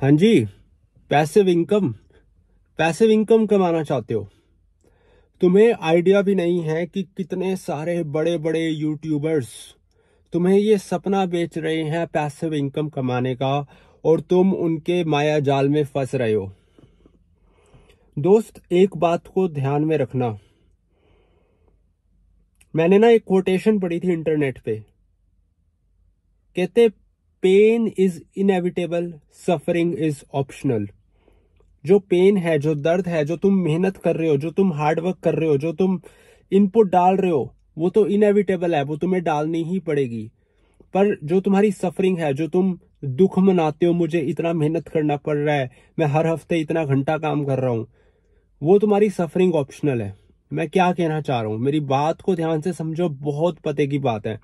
हाँ जी passive income passive income कमाना चाहते हो तुम्हें आइडिया भी नहीं है कि कितने सारे बड़े बड़े यूट्यूबर्स तुम्हें ये सपना बेच रहे हैं पैसिव इनकम कमाने का और तुम उनके माया जाल में फंस रहे हो दोस्त एक बात को ध्यान में रखना मैंने ना एक कोटेशन पढ़ी थी इंटरनेट पे कहते pain is inevitable suffering is optional जो पेन है जो दर्द है जो तुम मेहनत कर रहे हो जो तुम हार्डवर्क कर रहे हो जो तुम इनपुट डाल रहे हो वो तो इनएविटेबल है वो तुम्हें डालनी ही पड़ेगी पर जो तुम्हारी सफरिंग है जो तुम दुख मनाते हो मुझे इतना मेहनत करना पड़ रहा है मैं हर हफ्ते इतना घंटा काम कर रहा हूँ वो तुम्हारी सफरिंग ऑप्शनल है मैं क्या कहना चाह रहा हूं मेरी बात को ध्यान से समझो बहुत पते की बात है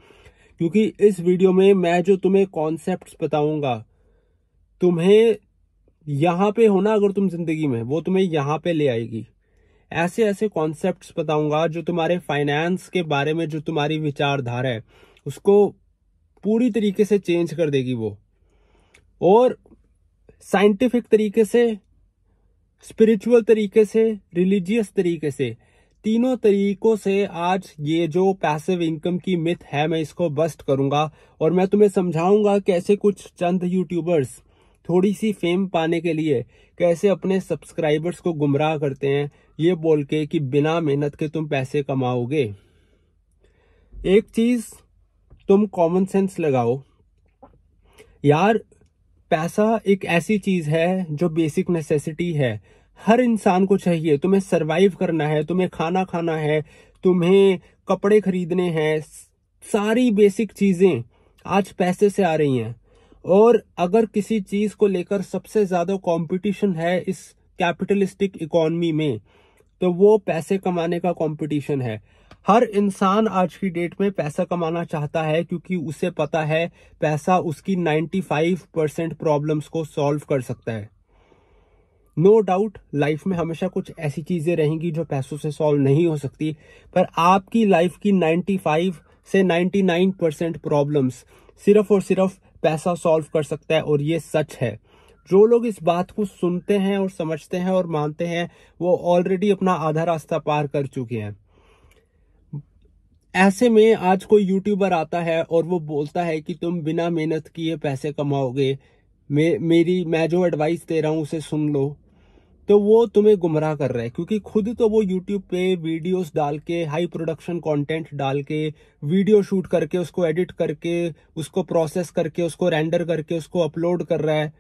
क्योंकि इस वीडियो में मैं जो तुम्हें कॉन्सेप्ट बताऊंगा तुम्हें यहाँ पे होना अगर तुम जिंदगी में वो तुम्हें यहाँ पे ले आएगी ऐसे ऐसे कॉन्सेप्ट बताऊंगा जो तुम्हारे फाइनेंस के बारे में जो तुम्हारी विचारधारा है उसको पूरी तरीके से चेंज कर देगी वो और साइंटिफिक तरीके से स्पिरिचुअल तरीके से रिलीजियस तरीके से तीनों तरीकों से आज ये जो पैसिव इनकम की मिथ है मैं इसको बस्ट करूंगा और मैं तुम्हें समझाऊंगा कैसे कुछ चंद यूट्यूबर्स थोड़ी सी फेम पाने के लिए कैसे अपने सब्सक्राइबर्स को गुमराह करते हैं ये बोल के कि बिना मेहनत के तुम पैसे कमाओगे एक चीज तुम कॉमन सेंस लगाओ यार पैसा एक ऐसी चीज है जो बेसिक नेसेसिटी है हर इंसान को चाहिए तुम्हें सरवाइव करना है तुम्हें खाना खाना है तुम्हें कपड़े खरीदने हैं सारी बेसिक चीजें आज पैसे से आ रही हैं और अगर किसी चीज को लेकर सबसे ज्यादा कंपटीशन है इस कैपिटलिस्टिक इकोनॉमी में तो वो पैसे कमाने का कंपटीशन है हर इंसान आज की डेट में पैसा कमाना चाहता है क्योंकि उसे पता है पैसा उसकी 95 परसेंट प्रॉब्लम्स को सॉल्व कर सकता है नो डाउट लाइफ में हमेशा कुछ ऐसी चीजें रहेंगी जो पैसों से सॉल्व नहीं हो सकती पर आपकी लाइफ की 95 से 99 परसेंट प्रॉब्लम्स सिर्फ और सिर्फ पैसा सॉल्व कर सकता है और ये सच है जो लोग इस बात को सुनते हैं और समझते हैं और मानते हैं वो ऑलरेडी अपना आधा रास्ता पार कर चुके हैं ऐसे में आज कोई यूट्यूबर आता है और वो बोलता है कि तुम बिना मेहनत किए पैसे कमाओगे मे, मेरी मैं जो एडवाइस दे रहा हूँ उसे सुन लो तो वो तुम्हें गुमराह कर रहा है क्योंकि खुद तो वो यूट्यूब पे वीडियोस डाल के हाई प्रोडक्शन कंटेंट डाल के वीडियो शूट करके उसको एडिट करके उसको प्रोसेस करके उसको रेंडर करके उसको अपलोड कर रहा है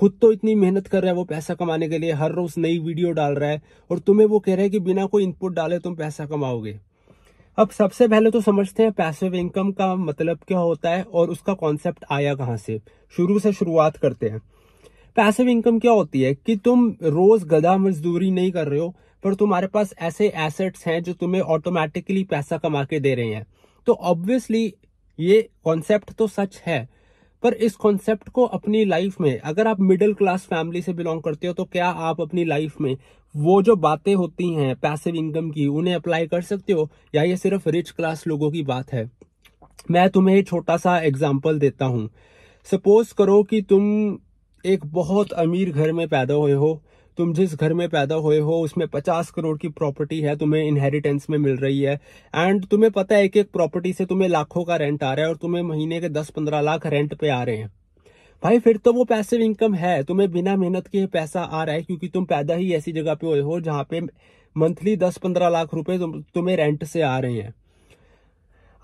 खुद तो इतनी मेहनत कर रहा है वो पैसा कमाने के लिए हर रोज नई वीडियो डाल रहा है और तुम्हें वो कह रहा है कि बिना कोई इनपुट डाले तुम पैसा कमाओगे अब सबसे पहले तो समझते हैं पैसिव इनकम का मतलब क्या होता है और उसका कॉन्सेप्ट आया कहाँ से शुरू से शुरुआत करते हैं पैसिव इनकम क्या होती है कि तुम रोज गधा मजदूरी नहीं कर रहे हो पर तुम्हारे पास ऐसे एसेट्स हैं जो तुम्हें ऑटोमेटिकली पैसा कमा के दे रहे हैं तो ऑब्वियसली ये कॉन्सेप्ट तो सच है पर इस कॉन्सेप्ट को अपनी लाइफ में अगर आप मिडिल क्लास फैमिली से बिलोंग करते हो तो क्या आप अपनी लाइफ में वो जो बातें होती हैं पैसिव इनकम की उन्हें अप्लाई कर सकते हो या ये सिर्फ रिच क्लास लोगों की बात है मैं तुम्हें छोटा सा एग्जाम्पल देता हूँ सपोज करो कि तुम एक बहुत अमीर घर में पैदा हुए हो तुम जिस घर में पैदा हुए हो उसमें पचास करोड़ की प्रॉपर्टी है तुम्हें इनहेरिटेंस में मिल रही है एंड तुम्हें पता है एक एक प्रॉपर्टी से तुम्हें लाखों का रेंट आ रहा है और तुम्हें महीने के दस पंद्रह लाख रेंट पे आ रहे हैं भाई फिर तो वो पैसिव इनकम है तुम्हें बिना मेहनत के पैसा आ रहा है क्योंकि तुम पैदा ही ऐसी जगह पे हुए हो जहाँ पे मंथली दस पंद्रह लाख रुपए तुम्हें रेंट से आ रहे हैं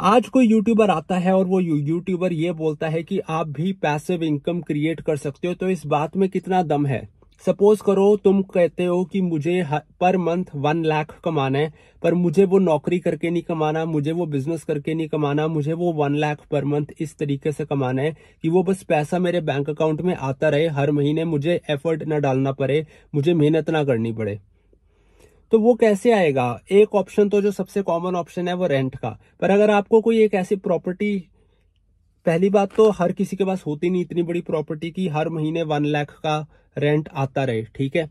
आज कोई यूट्यूबर आता है और वो यूट्यूबर ये बोलता है कि आप भी पैसिव इनकम क्रिएट कर सकते हो तो इस बात में कितना दम है सपोज करो तुम कहते हो कि मुझे पर मंथ वन लाख कमाना है पर मुझे वो नौकरी करके नहीं कमाना मुझे वो बिजनेस करके नहीं कमाना मुझे वो वन लाख पर मंथ इस तरीके से कमाना है कि वो बस पैसा मेरे बैंक अकाउंट में आता रहे हर महीने मुझे एफर्ट ना डालना पड़े मुझे मेहनत ना करनी पड़े तो वो कैसे आएगा एक ऑप्शन तो जो सबसे कॉमन ऑप्शन है वो रेंट का पर अगर आपको कोई एक ऐसी प्रॉपर्टी पहली बात तो हर किसी के पास होती नहीं इतनी बड़ी प्रॉपर्टी की हर महीने वन लाख का रेंट आता रहे ठीक है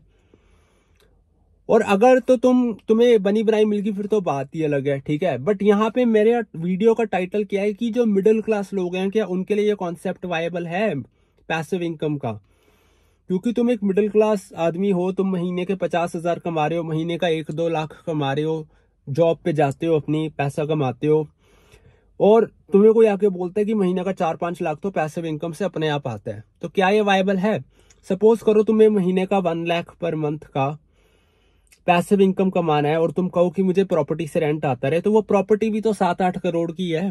और अगर तो तुम तुम्हें बनी बनाई मिलगी फिर तो बात ही अलग है ठीक है बट यहाँ पे मेरे वीडियो का टाइटल क्या है कि जो मिडिल क्लास लोग हैं क्या उनके लिए ये कॉन्सेप्ट वायबल है पैसिव इनकम का क्योंकि तुम एक मिडिल क्लास आदमी हो तुम महीने के पचास हजार कमा रहे हो महीने का एक दो लाख कमा रहे हो जॉब पे जाते हो अपनी पैसा कमाते हो और तुम्हें कोई आके बोलता है कि महीने का चार पांच लाख तो पैसिव इनकम से अपने आप आता है तो क्या ये वायबल है सपोज करो तुम्हें महीने का वन लाख पर मंथ का पैसिव इनकम कमाना है और तुम कहो कि मुझे प्रॉपर्टी से रेंट आता रहे तो वो प्रॉपर्टी भी तो सात आठ करोड़ की है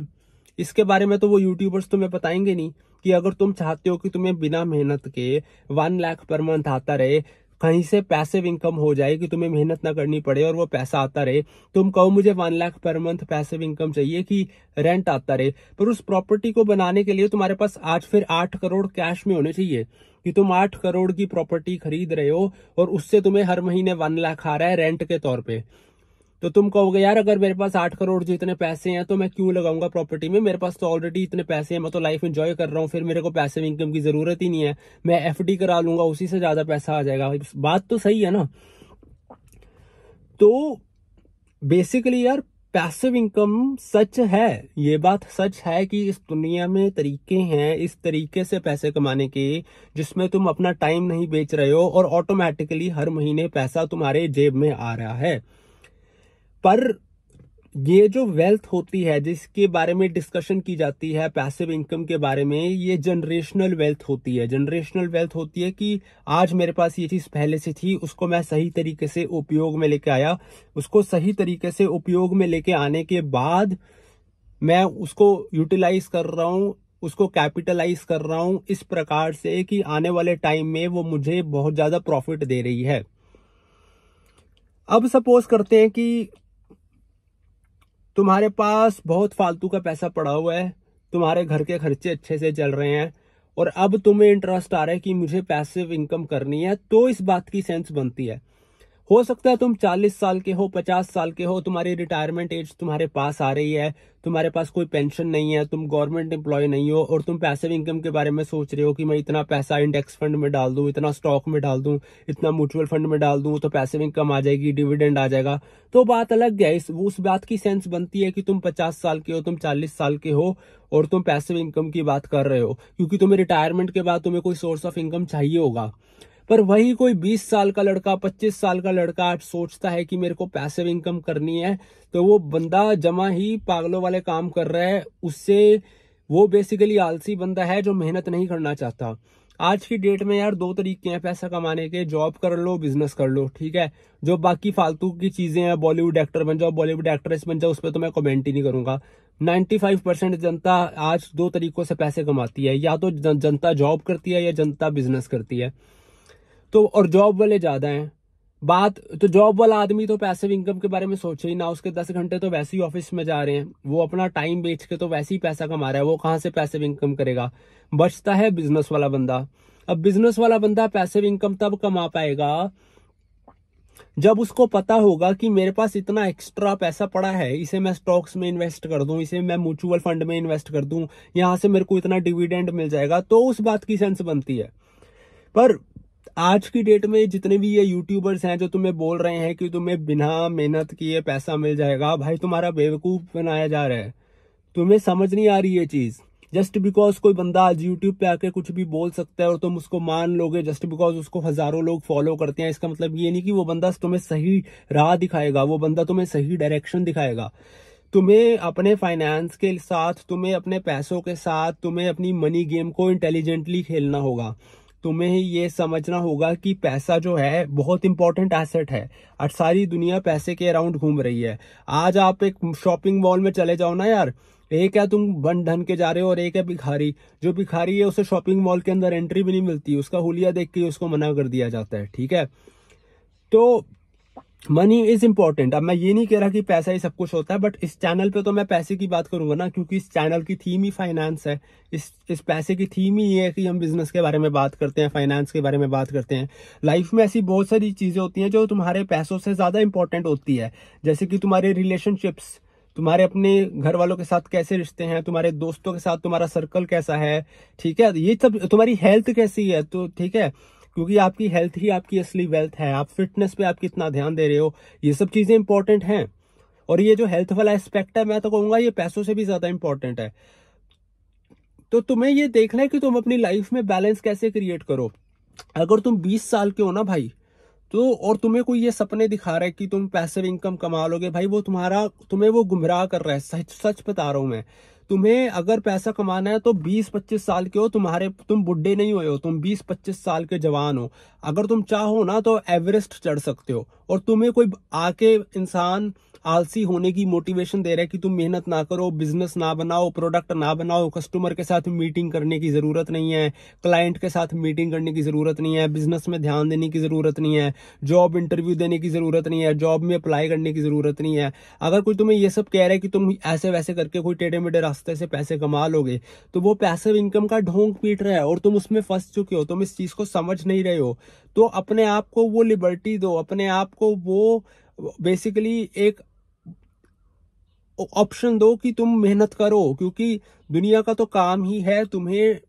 इसके बारे में तो वो यूट्यूबर्स तुम्हें बताएंगे नहीं कि अगर तुम चाहते हो कि तुम्हें बिना मेहनत के वन लाख पर मंथ आता रहे कहीं से पैसिव इनकम हो जाए कि तुम्हें मेहनत ना करनी पड़े और वो पैसा आता रहे तुम कहो मुझे one lakh per month passive income चाहिए कि रेंट आता रहे पर उस प्रॉपर्टी को बनाने के लिए तुम्हारे पास आज फिर आठ करोड़ कैश में होने चाहिए कि तुम आठ करोड़ की प्रॉपर्टी खरीद रहे हो और उससे तुम्हें हर महीने वन लाख आ रहा है रेंट के तौर पर तो तुम कहोगे यार अगर मेरे पास आठ करोड़ जितने पैसे हैं तो मैं क्यों लगाऊंगा प्रॉपर्टी में मेरे पास तो ऑलरेडी इतने पैसे हैं मैं तो लाइफ एंजॉय कर रहा हूँ फिर मेरे को पैसे इनकम की जरूरत ही नहीं है मैं एफ करा लूंगा उसी से ज्यादा पैसा आ जाएगा बात तो सही है ना तो बेसिकली यार पैसिव इनकम सच है ये बात सच है कि इस दुनिया में तरीके हैं इस तरीके से पैसे कमाने के जिसमें तुम अपना टाइम नहीं बेच रहे हो और ऑटोमेटिकली हर महीने पैसा तुम्हारे जेब में आ रहा है पर ये जो वेल्थ होती है जिसके बारे में डिस्कशन की जाती है पैसिव इनकम के बारे में ये जनरेशनल वेल्थ होती है जनरेशनल वेल्थ होती है कि आज मेरे पास ये चीज पहले से थी उसको मैं सही तरीके से उपयोग में लेके आया उसको सही तरीके से उपयोग में लेके आने के बाद मैं उसको यूटिलाइज कर रहा हूँ उसको कैपिटलाइज कर रहा हूँ इस प्रकार से कि आने वाले टाइम में वो मुझे बहुत ज्यादा प्रॉफिट दे रही है अब सपोज करते हैं कि तुम्हारे पास बहुत फालतू का पैसा पड़ा हुआ है तुम्हारे घर के खर्चे अच्छे से चल रहे हैं और अब तुम्हें इंटरेस्ट आ रहा है कि मुझे पैसिव इनकम करनी है तो इस बात की सेंस बनती है हो सकता है तुम 40 साल के हो 50 साल के हो तुम्हारी रिटायरमेंट एज तुम्हारे पास आ रही है तुम्हारे पास कोई पेंशन नहीं है तुम गवर्नमेंट एम्प्लॉय नहीं हो और तुम पैसे इनकम के बारे में सोच रहे हो कि मैं इतना पैसा इंडेक्स फंड में डाल दूं इतना स्टॉक में डाल दूं इतना म्यूचुअल फंड में डाल दूं तो पैसे इनकम आ जाएगी डिविडेंड आ जाएगा तो बात अलग है इस उस बात की सेंस बनती है कि तुम पचास साल के हो तुम चालीस साल के हो और तुम पैसे इनकम की बात कर रहे हो क्योंकि तुम्हें रिटायरमेंट के बाद तुम्हें कोई सोर्स ऑफ इनकम चाहिए होगा पर वही कोई 20 साल का लड़का 25 साल का लड़का सोचता है कि मेरे को पैसिव इनकम करनी है तो वो बंदा जमा ही पागलों वाले काम कर रहा है उससे वो बेसिकली आलसी बंदा है जो मेहनत नहीं करना चाहता आज की डेट में यार दो तरीके हैं पैसा कमाने के जॉब कर लो बिजनेस कर लो ठीक है जो बाकी फालतू की चीजें हैं बॉलीवुड एक्टर बन जाओ बॉलीवुड एक्ट्रेस बन जाओ उस पर तो मैं कमेंट ही नहीं करूंगा 95 परसेंट जनता आज दो तरीकों से पैसे कमाती है या तो जनता जॉब करती है या जनता बिजनेस करती है तो और जॉब वाले ज़्यादा हैं बात तो जॉब वाला आदमी तो पैसे इनकम के बारे में सोचे ही ना उसके दस घंटे तो वैसे ही ऑफिस में जा रहे हैं वो अपना टाइम बेच के तो वैसे ही पैसा कमा रहा है वो कहाँ से पैसे इनकम करेगा बचता है बिजनेस वाला बंदा अब बिजनेस वाला बंदा पैसे इनकम तब कमा पाएगा जब उसको पता होगा कि मेरे पास इतना एक्स्ट्रा पैसा पड़ा है इसे मैं स्टॉक्स में इन्वेस्ट कर दूं इसे मैं म्यूचुअल फंड में इन्वेस्ट कर दूं यहां से मेरे को इतना डिविडेंड मिल जाएगा तो उस बात की सेंस बनती है पर आज की डेट में जितने भी ये यूट्यूबर्स हैं जो तुम्हें बोल रहे हैं कि तुम्हें बिना मेहनत किए पैसा मिल जाएगा भाई तुम्हारा बेवकूफ़ बनाया जा रहा है तुम्हें समझ नहीं आ रही ये चीज़ जस्ट बिकॉज कोई बंदा आज यूट्यूब पे आके कुछ भी बोल सकता है और तुम उसको मान लोगे जस्ट बिकॉज उसको हजारों लोग फॉलो करते हैं इसका मतलब ये नहीं कि वो बंदा तुम्हें सही राह दिखाएगा वो बंदा तुम्हें सही डायरेक्शन दिखाएगा तुम्हें अपने फाइनेंस के साथ तुम्हें अपने पैसों के साथ तुम्हें अपनी मनी गेम को इंटेलिजेंटली खेलना होगा तुम्हें ये समझना होगा कि पैसा जो है बहुत इंपॉर्टेंट एसेट है और सारी दुनिया पैसे के अराउंड घूम रही है आज आप एक शॉपिंग मॉल में चले जाओ ना यार एक है तुम बन ढन के जा रहे हो और एक है भिखारी जो भिखारी है उसे शॉपिंग मॉल के अंदर एंट्री भी नहीं मिलती उसका होलिया देख के उसको मना कर दिया जाता है ठीक है तो मनी इज इम्पॉर्टेंट अब मैं ये नहीं कह रहा कि पैसा ही सब कुछ होता है बट इस चैनल पे तो मैं पैसे की बात करूंगा ना क्योंकि इस चैनल की थीम ही फाइनेंस है इस इस पैसे की थीम ही ये है कि हम बिजनेस के बारे में बात करते हैं फाइनेंस के बारे में बात करते हैं लाइफ में ऐसी बहुत सारी चीज़ें होती हैं जो तुम्हारे पैसों से ज़्यादा इंपॉर्टेंट होती है जैसे कि तुम्हारे रिलेशनशिप्स तुम्हारे अपने घर वालों के साथ कैसे रिश्ते हैं तुम्हारे दोस्तों के साथ तुम्हारा सर्कल कैसा है ठीक है ये सब तुम्हारी हेल्थ कैसी है तो ठीक है क्योंकि आपकी हेल्थ ही आपकी असली वेल्थ है आप फिटनेस पे आप कितना ध्यान दे रहे हो ये सब चीज़ें इंपॉर्टेंट हैं और ये जो हेल्थ वाला एस्पेक्ट है मैं तो कहूंगा ये पैसों से भी ज़्यादा इंपॉर्टेंट है तो तुम्हें ये देखना है कि तुम अपनी लाइफ में बैलेंस कैसे क्रिएट करो अगर तुम बीस साल के हो ना भाई तो और तुम्हें कोई ये सपने दिखा रहा है कि तुम पैसे इनकम कमा लोगे भाई वो तुम्हारा तुम्हें वो गुमराह कर रहा है सच सच बता रहा हूं मैं तुम्हें अगर पैसा कमाना है तो 20-25 साल के हो तुम्हारे तुम बुढ़े नहीं हुए हो तुम 20-25 साल के जवान हो अगर तुम चाहो ना तो एवरेस्ट चढ़ सकते हो और तुम्हें कोई आके इंसान आलसी होने की मोटिवेशन दे रहा है कि तुम मेहनत ना करो बिजनेस ना बनाओ प्रोडक्ट ना बनाओ कस्टमर के साथ मीटिंग करने की ज़रूरत नहीं है क्लाइंट के साथ मीटिंग करने की ज़रूरत नहीं है बिजनेस में ध्यान देने की ज़रूरत नहीं है जॉब इंटरव्यू देने की ज़रूरत नहीं है जॉब में अप्लाई करने की ज़रूरत नहीं है अगर कोई तुम्हें यह सब कह रहा है कि तुम ऐसे वैसे करके कोई टेढ़े मेढ़े रास्ते से पैसे कमा लोगे तो वो पैसिव इनकम का ढोंग पीट रहा है और तुम उसमें फंस चुके हो तुम इस चीज को समझ नहीं रहे हो तो अपने आप को वो लिबर्टी दो अपने आप को वो बेसिकली एक ऑप्शन दो कि तुम मेहनत करो क्योंकि दुनिया का तो काम ही है तुम्हें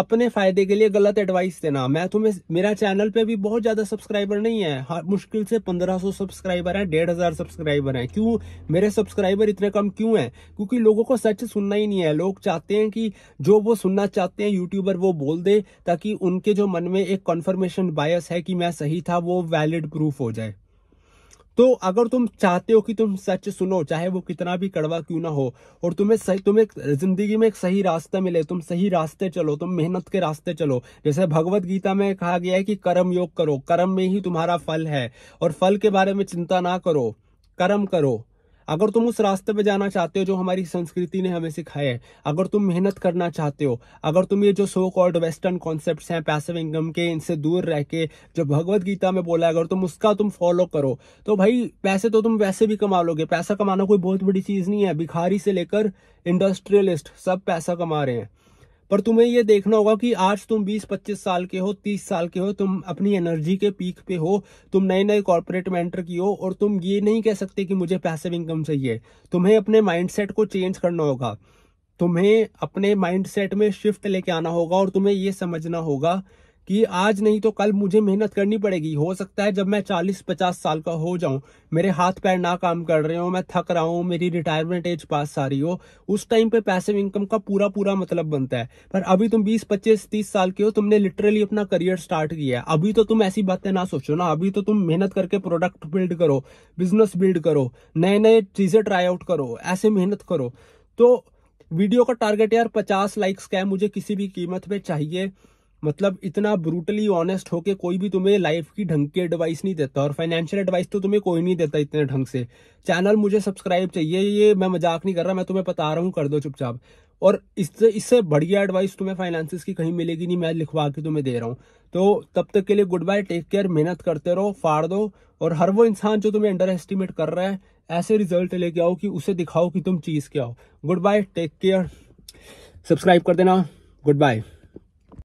अपने फायदे के लिए गलत एडवाइस देना मैं तुम्हें मेरा चैनल पे भी बहुत ज्यादा सब्सक्राइबर नहीं है हाँ, मुश्किल से 1500 सब्सक्राइबर हैं डेढ़ हजार सब्सक्राइबर हैं क्यों मेरे सब्सक्राइबर इतने कम क्यों हैं क्योंकि लोगों को सच सुनना ही नहीं है लोग चाहते हैं कि जो वो सुनना चाहते हैं यूट्यूबर वो बोल दे ताकि उनके जो मन में एक कन्फर्मेशन बायस है कि मैं सही था वो वैलिड प्रूफ हो जाए तो अगर तुम चाहते हो कि तुम सच सुनो चाहे वो कितना भी कड़वा क्यों ना हो और तुम्हें सही तुम्हें जिंदगी में एक सही रास्ता मिले तुम सही रास्ते चलो तुम मेहनत के रास्ते चलो जैसे भगवत गीता में कहा गया है कि कर्म योग करो कर्म में ही तुम्हारा फल है और फल के बारे में चिंता ना करो कर्म करो अगर तुम उस रास्ते पे जाना चाहते हो जो हमारी संस्कृति ने हमें सिखाया है अगर तुम मेहनत करना चाहते हो अगर तुम ये जो सो कॉल्ड वेस्टर्न कॉन्सेप्ट हैं पैसिव इनकम के इनसे दूर रह के जो भगवत गीता में बोला है अगर तुम उसका तुम फॉलो करो तो भाई पैसे तो तुम वैसे भी कमा लोगे पैसा कमाना कोई बहुत बड़ी चीज़ नहीं है भिखारी से लेकर इंडस्ट्रियलिस्ट सब पैसा कमा रहे हैं पर तुम्हें ये देखना होगा कि आज तुम 20-25 साल के हो 30 साल के हो तुम अपनी एनर्जी के पीक पे हो तुम नए नए कॉर्पोरेट में एंटर की हो और तुम ये नहीं कह सकते कि मुझे पैसिव इनकम चाहिए तुम्हें अपने माइंडसेट को चेंज करना होगा तुम्हें अपने माइंडसेट में शिफ्ट लेके आना होगा और तुम्हें ये समझना होगा कि आज नहीं तो कल मुझे मेहनत करनी पड़ेगी हो सकता है जब मैं चालीस पचास साल का हो जाऊं मेरे हाथ पैर ना काम कर रहे हो मैं थक रहा हूं मेरी रिटायरमेंट एज पास आ रही हो उस टाइम पे पैसिव इनकम का पूरा पूरा मतलब बनता है पर अभी तुम बीस पच्चीस तीस साल के हो तुमने लिटरली अपना करियर स्टार्ट किया है अभी तो तुम ऐसी बातें ना सोचो ना अभी तो तुम मेहनत करके प्रोडक्ट बिल्ड करो बिजनेस बिल्ड करो नए नए चीजें ट्राई आउट करो ऐसे मेहनत करो तो वीडियो का टारगेट यार पचास लाइक्स का है मुझे किसी भी कीमत पे चाहिए मतलब इतना ब्रूटली ऑनेस्ट होके कोई भी तुम्हें लाइफ की ढंग की एडवाइस नहीं देता और फाइनेंशियल एडवाइस तो तुम्हें कोई नहीं देता इतने ढंग से चैनल मुझे सब्सक्राइब चाहिए ये मैं मजाक नहीं कर रहा मैं तुम्हें बता रहा हूँ कर दो चुपचाप और इससे इससे बढ़िया एडवाइस तुम्हें फाइनेंसिस की कहीं मिलेगी नहीं मैं लिखवा के तुम्हें दे रहा हूँ तो तब तक के लिए गुड बाय टेक केयर मेहनत करते रहो फाड़ दो और हर वो इंसान जो तुम्हें अंडर एस्टिमेट कर रहा है ऐसे रिजल्ट लेके आओ कि उसे दिखाओ कि तुम चीज़ क्या हो good bye take care subscribe कर देना गुड बाय